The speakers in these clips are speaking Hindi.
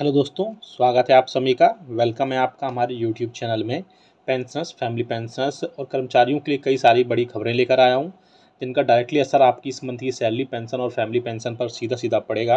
हेलो दोस्तों स्वागत है आप सभी का वेलकम है आपका हमारे यूट्यूब चैनल में पेंशनर्स फैमिली पेंशनर्स और कर्मचारियों के लिए कई सारी बड़ी खबरें लेकर आया हूँ जिनका डायरेक्टली असर आपकी इस मंथ की सैलरी पेंशन और फैमिली पेंशन पर सीधा सीधा पड़ेगा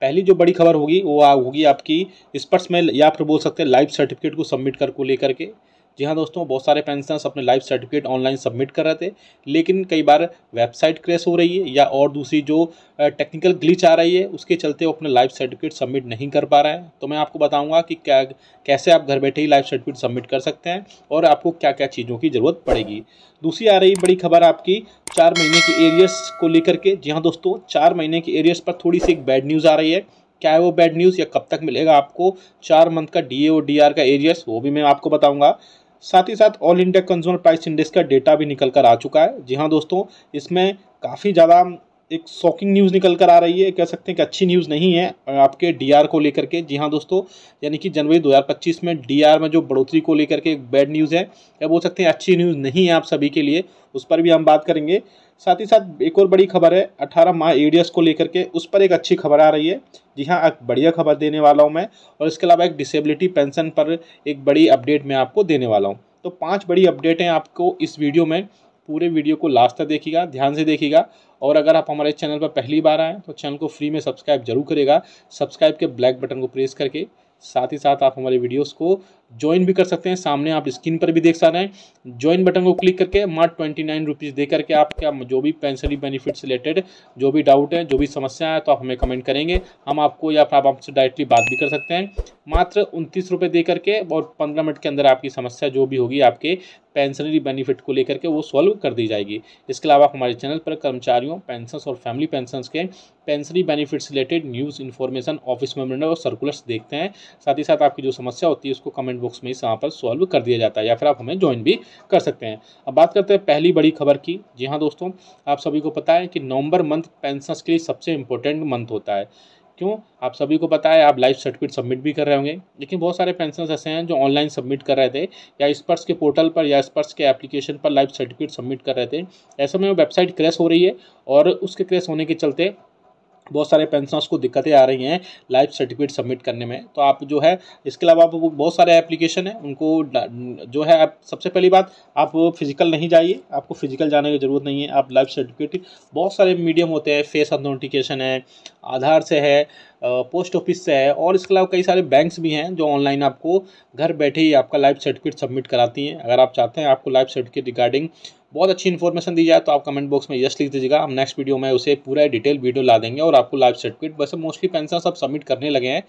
पहली जो बड़ी खबर होगी वो होगी आपकी स्पर्श में या फिर बोल सकते हैं लाइफ सर्टिफिकेट को सबमिट कर को लेकर के जी हाँ दोस्तों बहुत सारे पेंशनर्स अपने लाइफ सर्टिफिकेट ऑनलाइन सबमिट कर रहे थे लेकिन कई बार वेबसाइट क्रैश हो रही है या और दूसरी जो टेक्निकल ग्लिच आ रही है उसके चलते वो अपने लाइफ सर्टिफिकेट सबमिट नहीं कर पा रहे हैं तो मैं आपको बताऊँगा कि क्या कैसे आप घर बैठे ही लाइफ सर्टिफिकेट सबमिट कर सकते हैं और आपको क्या क्या चीज़ों की ज़रूरत पड़ेगी दूसरी आ रही बड़ी खबर आपकी चार महीने के एरियस को लेकर के जी हाँ दोस्तों चार महीने के एरियस पर थोड़ी सी एक बैड न्यूज़ आ रही है क्या है वो बैड न्यूज़ या कब तक मिलेगा आपको चार मंथ का डी ए डी आर का एरियस वो भी मैं आपको बताऊंगा साथ ही साथ all India consumer price index का डेटा भी निकल कर आ चुका है जी हाँ दोस्तों इसमें काफ़ी ज़्यादा एक शॉकिंग न्यूज़ निकल कर आ रही है कह सकते हैं कि अच्छी न्यूज़ नहीं है आपके डीआर को लेकर के जी हाँ दोस्तों यानी कि जनवरी 2025 में डीआर में जो बढ़ोतरी को लेकर के एक बैड न्यूज़ है या बोल सकते हैं अच्छी न्यूज़ नहीं है आप सभी के लिए उस पर भी हम बात करेंगे साथ ही साथ एक और बड़ी खबर है अठारह माह एडियस को लेकर के उस पर एक अच्छी खबर आ रही है जी हाँ एक बढ़िया खबर देने वाला हूँ मैं और इसके अलावा एक डिसेबिलिटी पेंशन पर एक बड़ी अपडेट मैं आपको देने वाला हूँ तो पाँच बड़ी अपडेटें आपको इस वीडियो में पूरे वीडियो को लास्ट तक देखिएगा ध्यान से देखिएगा और अगर आप हमारे चैनल पर पहली बार आएँ तो चैनल को फ्री में सब्सक्राइब जरूर करेगा सब्सक्राइब के ब्लैक बटन को प्रेस करके साथ ही साथ आप हमारे वीडियोस को ज्वाइन भी कर सकते हैं सामने आप स्क्रीन पर भी देख सकते हैं ज्वाइन बटन को क्लिक करके मात्र ट्वेंटी नाइन रुपीज़ दे करके आप क्या जो भी पेंशनरी बेनिफिट से रिलेटेड जो भी डाउट है जो भी समस्या है तो आप हमें कमेंट करेंगे हम आपको या फिर आप आपसे डायरेक्टली बात भी कर सकते हैं मात्र उनतीस रुपये दे करके और पंद्रह मिनट के अंदर आपकी समस्या जो भी होगी आपके पेंशनरी बेनिफिट को लेकर के वो सॉल्व कर दी जाएगी इसके अलावा हमारे चैनल पर कर्मचारियों पेंशन और फैमिली पेंशन के pensionary benefits related news information office memorandum और सर्कुलर्स देखते हैं साथ ही साथ आपकी जो समस्या होती है उसको कमेंट कमेंट बॉक्स में इस वहाँ पर सॉल्व कर दिया जाता है या फिर आप हमें ज्वाइन भी कर सकते हैं अब बात करते हैं पहली बड़ी खबर की जी हाँ दोस्तों आप सभी को पता है कि नवंबर मंथ पेंशन के लिए सबसे इंपॉर्टेंट मंथ होता है क्यों आप सभी को पता है आप लाइव सर्टिफिकेट सबमिट भी कर रहे होंगे लेकिन बहुत सारे पेंशनर्स ऐसे हैं जो ऑनलाइन सबमिट कर रहे थे या स्पर्श के पोर्टल पर या स्पर्श के एप्लीकेशन पर लाइव सर्टिफिकेट सबमिट कर रहे थे ऐसे में वेबसाइट क्रैश हो रही है और उसके क्रैश होने के चलते बहुत सारे पेंशनर्स को दिक्कतें आ रही हैं लाइफ सर्टिफिकेट सबमिट करने में तो आप जो है इसके अलावा आप बहुत सारे एप्लीकेशन हैं उनको जो है आप सबसे पहली बात आप फिजिकल नहीं जाइए आपको फिजिकल जाने की ज़रूरत नहीं है आप लाइफ सर्टिफिकेट बहुत सारे मीडियम होते हैं फेस अथेंटिकेशन है आधार से है पोस्ट ऑफिस से है और इसके अलावा कई सारे बैंक्स भी हैं जो ऑनलाइन आपको घर बैठे ही आपका लाइफ सर्टिफिकेट सबमिट कराती हैं अगर आप चाहते हैं आपको लाइफ सर्टिफिकेट रिगार्डिंग बहुत अच्छी इन्फॉर्मेशन दी जाए तो आप कमेंट बॉक्स में यस लिख दीजिएगा हम नेक्स्ट वीडियो में उसे पूरा डिटेल वीडियो ला देंगे और आपको लाइव सर्टिफिकेट वैसे मोस्टली पेंशन सब सबमिट करने लगे हैं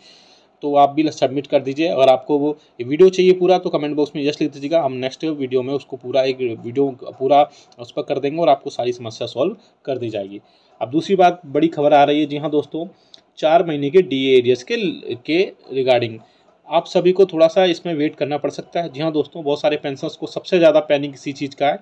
तो आप भी सबमिट कर दीजिए अगर आपको वो वीडियो चाहिए पूरा तो कमेंट बॉक्स में यस लिख दीजिएगा हम नेक्स्ट वीडियो में उसको पूरा एक वीडियो पूरा उस पर कर देंगे और आपको सारी समस्या सॉल्व कर दी जाएगी अब दूसरी बात बड़ी खबर आ रही है जी हाँ दोस्तों चार महीने के डी एरियस के के रिगार्डिंग आप सभी को थोड़ा सा इसमें वेट करना पड़ सकता है जी हाँ दोस्तों बहुत सारे पेंशनर्स को सबसे ज़्यादा पैनिक इसी चीज़ का है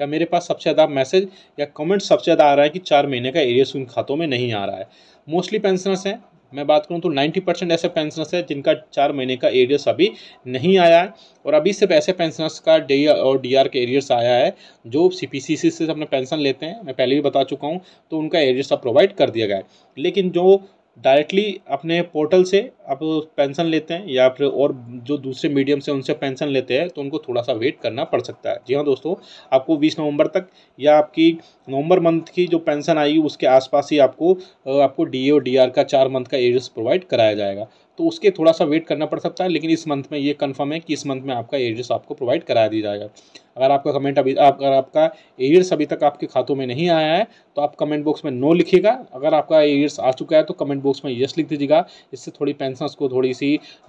या मेरे पास सबसे ज़्यादा मैसेज या कमेंट सबसे ज़्यादा आ रहा है कि चार महीने का एरियस उन खातों में नहीं आ रहा है मोस्टली पेंशनर्स हैं मैं बात करूं तो 90 परसेंट ऐसे पेंशनर्स हैं जिनका चार महीने का एरियस अभी नहीं आया है और अभी सिर्फ ऐसे पेंशनर्स का डे और डी के एरियस आया है जो सी पी से अपने पेंशन लेते हैं मैं पहले भी बता चुका हूं तो उनका एरियस अब प्रोवाइड कर दिया गया है लेकिन जो डायरेक्टली अपने पोर्टल से आप पेंशन लेते हैं या फिर और जो दूसरे मीडियम से उनसे पेंशन लेते हैं तो उनको थोड़ा सा वेट करना पड़ सकता है जी हाँ दोस्तों आपको 20 नवंबर तक या आपकी नवंबर मंथ की जो पेंशन आएगी उसके आसपास ही आपको आपको डी ए डी आर का चार मंथ का एजेस प्रोवाइड कराया जाएगा तो उसके थोड़ा सा वेट करना पड़ सकता है लेकिन इस मंथ में ये कंफर्म है कि इस मंथ में आपका एरियर्स आपको प्रोवाइड करा दिया जाएगा अगर आपका कमेंट अभी आप, अगर आपका एरियर्स अभी तक आपके खातों में नहीं आया है तो आप कमेंट बॉक्स में नो लिखिएगा अगर आपका एरियर्स आ चुका है तो कमेंट बॉक्स में यस लिख दीजिएगा इससे थोड़ी पेंशनर्स को थोड़ी सी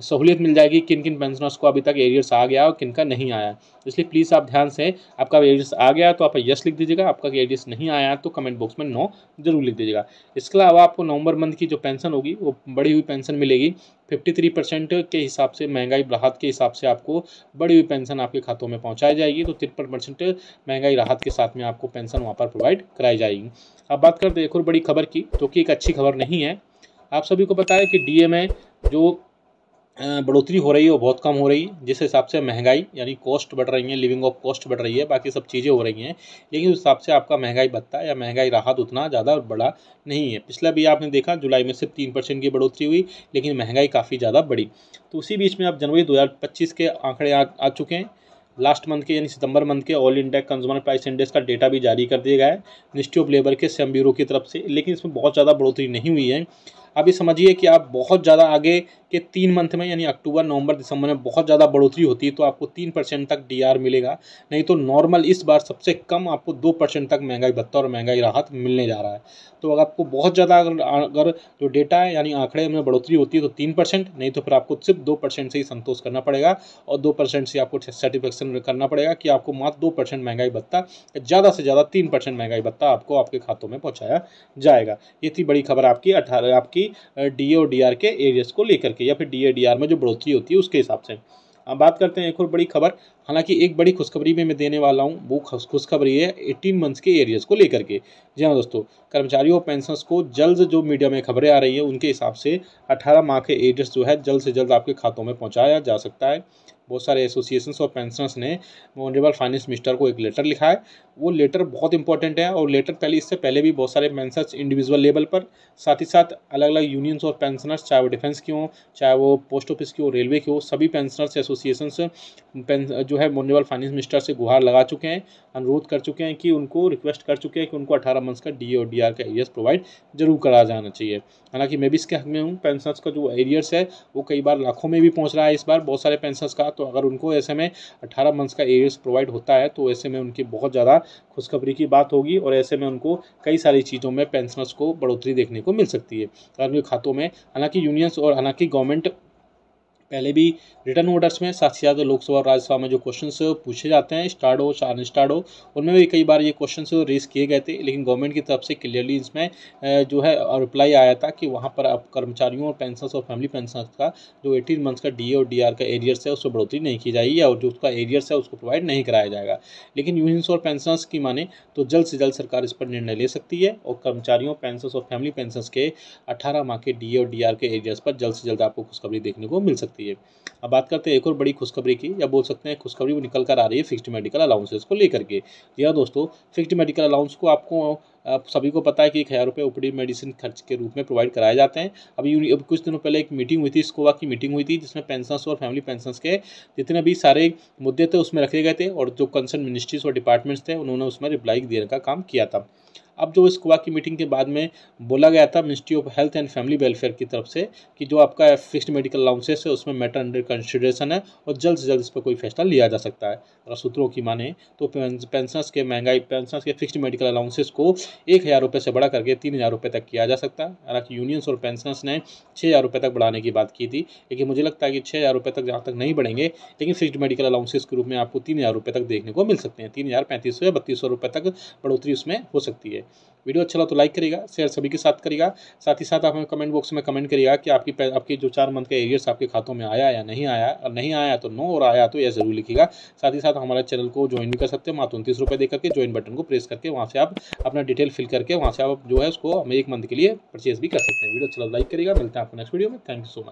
सहूलियत मिल जाएगी किन किन पेंशनर्स को अभी तक एरियर्स आ गया और किन का नहीं आया इसलिए प्लीज़ आप ध्यान से आपका एरियर्स आ गया तो आप यस लिख दीजिएगा आपका एरियर्स नहीं आया तो कमेंट बॉक्स में नो जरूर लिख दीजिएगा इसके अलावा आपको नवंबर मंथ की जो पेंशन होगी वो बढ़ी हुई पेंशन मिलेगी फिफ्टी थ्री परसेंट के हिसाब से महंगाई राहत के हिसाब से आपको बड़ी हुई पेंशन आपके खातों में पहुँचाई जाएगी तो तिरपन परसेंट महंगाई राहत के साथ में आपको पेंशन वहाँ पर प्रोवाइड कराई जाएगी अब बात करते हैं एक और बड़ी खबर की जो कि एक अच्छी खबर नहीं है आप सभी को पता है कि डी जो बढ़ोतरी हो रही है वो बहुत कम हो रही है जिस हिसाब से महंगाई यानी कॉस्ट बढ़ रही है लिविंग ऑफ कॉस्ट बढ़ रही है बाकी सब चीज़ें हो रही हैं लेकिन उस हिसाब से आपका महंगाई भत्ता या महंगाई राहत उतना ज़्यादा बढ़ा नहीं है पिछला भी आपने देखा जुलाई में सिर्फ तीन परसेंट की बढ़ोतरी हुई लेकिन महंगाई काफ़ी ज़्यादा बढ़ी तो उसी बीच में आप जनवरी दो के आंकड़े आ, आ चुके हैं लास्ट मंथ के यानी सितंबर मंथ के all India consumer price index का डेटा भी जारी कर दिया गया है मिनिस्ट्री ऑफ लेबर के सेम ब्यूरो की तरफ से लेकिन इसमें बहुत ज़्यादा बढ़ोतरी नहीं हुई है अभी समझिए कि आप बहुत ज़्यादा आगे के तीन मंथ में यानी अक्टूबर नवंबर दिसंबर में बहुत ज़्यादा बढ़ोतरी होती है तो आपको तीन परसेंट तक डीआर मिलेगा नहीं तो नॉर्मल इस बार सबसे कम आपको दो परसेंट तक महंगाई भत्ता और महंगाई राहत मिलने जा रहा है तो अगर आपको बहुत ज़्यादा अगर अगर जो डेटा है यानी आंकड़े में बढ़ोतरी होती है तो तीन परसेंट नहीं तो फिर आपको सिर्फ दो परसेंट से ही संतोष करना पड़ेगा और दो परसेंट से आपको सेटिस्फेक्शन करना पड़ेगा कि आपको मात्र दो परसेंट महंगाई भत्ता ज़्यादा से ज़्यादा तीन परसेंट महंगाई भत्ता आपको आपके खातों में पहुँचाया जाएगा ये थी बड़ी खबर आपकी अठारह आपकी कि डी और डी के एरियाज को लेकर के या फिर डी ए में जो बढ़ोतरी होती है उसके हिसाब से अब बात करते हैं एक और बड़ी खबर हालांकि एक बड़ी खुशखबरी भी मैं देने वाला हूं वो खुशखबरी है एटीन मंथ्स के एरियज को लेकर के जी हाँ दोस्तों कर्मचारियों और पेंशनर्स को जल्द जो मीडिया में खबरें आ रही है उनके हिसाब से अठारह माह के एरियज जो है जल्द से जल्द आपके खातों में पहुंचाया जा सकता है बहुत सारे एसोसिएशन और पेंशनर्स ने ऑनरेबल फाइनेंस मिनिस्टर को एक लेटर लिखा है वो लेटर बहुत इंपॉर्टेंट है और लेटर पहले इससे पहले भी बहुत सारे पेंशनर्स इंडिविजुअल लेवल पर साथ ही साथ अलग अलग यूनियंस और पेंशनर्स चाहे वो डिफेंस की हों चाहे वो पोस्ट ऑफिस की हो रेलवे की हो सभी पेंशनर्स एसोसिएशन जो है ऑनरेबल फाइनेंस मिनिस्टर से गुहार लगा चुके हैं अनुरोध कर चुके हैं कि उनको रिक्वेस्ट कर चुके हैं कि उनको अठारह मंथ्स का डी और डी आर का एरियर्स प्रोवाइड जरूर करा जाना चाहिए हालांकि मैं भी इसके हक में हूँ पेंशनर्स का जो एरियर्स है वो कई बार लाखों में भी पहुँच रहा है इस बार बहुत सारे पेंशनर्स का तो अगर उनको ऐसे में अठारह मंथ्स का एरियर्स प्रोवाइड होता है तो ऐसे में उनकी बहुत ज़्यादा खुशखबरी की बात होगी और ऐसे में उनको कई सारी चीज़ों में पेंशनर्स को बढ़ोतरी देखने को मिल सकती है तो अगर उनके खातों में हालांकि यूनियंस और हालांकि गवर्नमेंट पहले भी रिटर्न ऑर्डर्स में साथ ही साथ लोकसभा और राज्यसभा में जो क्वेश्चन पूछे जाते हैं स्टार्ट हो या अनस्टार्ट हो उनमें भी कई बार ये क्वेश्चन रेज किए गए थे लेकिन गवर्नमेंट की तरफ से क्लियरली इसमें जो है रिप्लाई आया था कि वहाँ पर अब कर्मचारियों और पेंशन और फैमिली पेंशन का जो एटीन मंथ्स का डी और डी का एरियर्स है उसमें बढ़ोतरी नहीं की जाएगी और जो उसका एरियर्स है उसको प्रोवाइड नहीं कराया जाएगा लेकिन यूनियंस और पेंशन की माने तो जल्द से जल्द सरकार इस पर निर्णय ले सकती है और कर्मचारियों पेंशन और फैमिली पेंशन के अठारह माह के डी और डी के एरियर्स पर जल्द से जल्द आपको खुशखबरी देखने को मिल सकती है सकती है अब बात करते हैं एक और बड़ी खुशखबरी की या बोल सकते हैं खुशखबरी वो निकल कर आ रही है फिक्स्ड मेडिकल अलाउंसेज को लेकर के या दोस्तों फिक्स्ड मेडिकल अलाउंस को आपको आप सभी को पता है कि एक हज़ार रुपये ऊपरी मेडिसिन खर्च के रूप में प्रोवाइड कराए जाते हैं अभी अब कुछ दिनों पहले एक मीटिंग हुई थी स्कोवा की मीटिंग हुई थी जिसमें पेंशनस और फैमिली पेंशनस के जितने भी सारे मुद्दे थे उसमें रखे गए थे और जो कंसर्न मिनिस्ट्रीज और डिपार्टमेंट्स थे उन्होंने उसमें रिप्लाई देने का काम किया था अब जो इस कुआ की मीटिंग के बाद में बोला गया था ministry of health and family welfare की तरफ से कि जो आपका फिक्स्ड मेडिकल अलाउंसेस है उसमें मैटर अंडर कंसिडरेशन है और जल्द से जल्द इस पर कोई फैसला लिया जा सकता है अगर सूत्रों की माने तो पेंशनर्स के महंगाई पेंशनर्स के फिक्स्ड मेडिकल अलाउंसेस को एक हज़ार रुपये से बढ़ा करके तीन हज़ार रुपये तक किया जा सकता है हालांकि यूनियंस और पेंशनर्स ने छः हज़ार रुपये तक बढ़ाने की बात की थी लेकिन मुझे लगता है कि छः हज़ार रुपये तक जहाँ तक नहीं बढ़ेंगे लेकिन फिक्स्ड मेडिकल अलाउंसेस के रूप में आपको तीन हज़ार रुपये तक देखने को मिल सकते हैं तीन हज़ार पैंतीस सौ या बत्तीस सौ रुपये तक बढ़ोतरी उसमें हो सकती है वीडियो अच्छा लगा तो लाइक करेगा शेयर सभी के साथ करेगा साथ ही साथ आप हमें कमेंट बॉक्स में कमेंट करिएगा कि आपकी आपके जो चार मंथ का एरियर्स आपके खातों में आया या नहीं आया और नहीं आया तो नो और आया तो यह जरूर लिखिएगा साथ ही साथ हमारे चैनल को ज्वाइन भी कर सकते हैं मात्र तो उनतीस रुपये दे करके ज्वाइन बटन को प्रेस करके वहाँ से आप अपना डिटेल फिल करके वहाँ से आप जो है उसको हमें एक मंथ के लिए परचेज भी कर सकते हैं वीडियो अच्छा लाइक तो करेगा मिलते हैं आपको नेक्स्ट वीडियो में थैंक यू सो मच